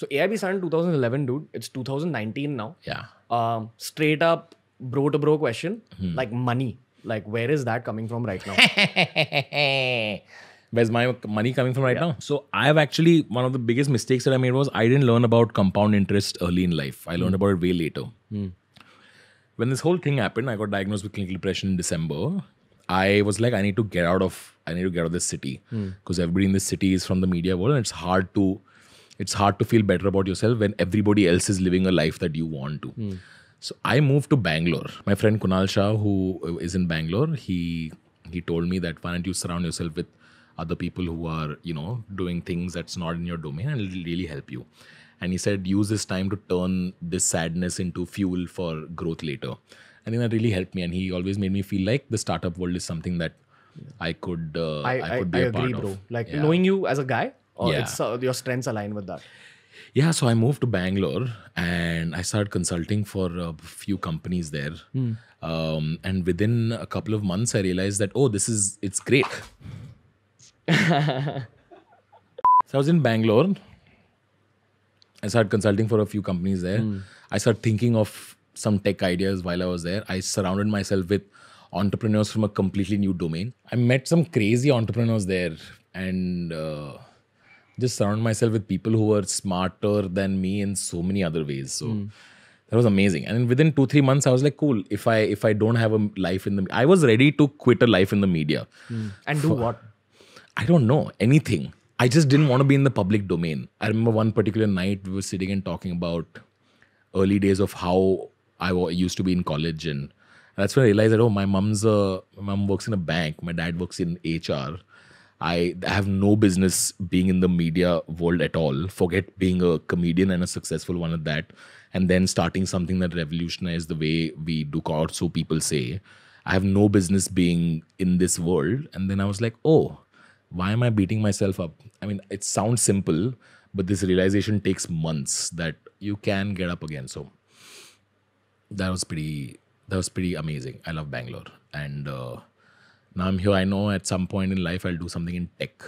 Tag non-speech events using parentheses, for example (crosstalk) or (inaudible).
So AIB started 2011, dude. It's 2019 now. Yeah. Um, straight up bro to bro question, hmm. like money. Like where is that coming from right now? (laughs) Where's my money coming from right yeah. now? So I've actually one of the biggest mistakes that I made was I didn't learn about compound interest early in life. I learned hmm. about it way later. Hmm. When this whole thing happened, I got diagnosed with clinical depression in December. I was like, I need to get out of, I need to get out of this city because hmm. everybody in this city is from the media world, and it's hard to it's hard to feel better about yourself when everybody else is living a life that you want to. Mm. So I moved to Bangalore. My friend Kunal Shah, who uh, is in Bangalore, he he told me that why don't you surround yourself with other people who are you know doing things that's not in your domain and it'll really help you. And he said use this time to turn this sadness into fuel for growth later. I think that really helped me, and he always made me feel like the startup world is something that I could uh, I, I, could be I a agree, part bro. of. Like yeah. knowing you as a guy, or yeah. it's, uh, your strengths align with that yeah so i moved to bangalore and i started consulting for a few companies there hmm. um, and within a couple of months i realized that oh this is it's great (laughs) so i was in bangalore i started consulting for a few companies there hmm. i started thinking of some tech ideas while i was there i surrounded myself with entrepreneurs from a completely new domain i met some crazy entrepreneurs there and uh, just surround myself with people who were smarter than me in so many other ways. So mm. that was amazing. And within two three months, I was like, cool. If I if I don't have a life in the, I was ready to quit a life in the media. Mm. And do for, what? I don't know anything. I just didn't want to be in the public domain. I remember one particular night we were sitting and talking about early days of how I used to be in college and that's when I realized that oh my mom's a my mom works in a bank, my dad works in HR. I have no business being in the media world at all. Forget being a comedian and a successful one at that, and then starting something that revolutionized the way we do court, So people say, I have no business being in this world. And then I was like, oh, why am I beating myself up? I mean, it sounds simple, but this realization takes months that you can get up again. So that was pretty. That was pretty amazing. I love Bangalore and. Uh, now I'm here. I know at some point in life I'll do something in tech.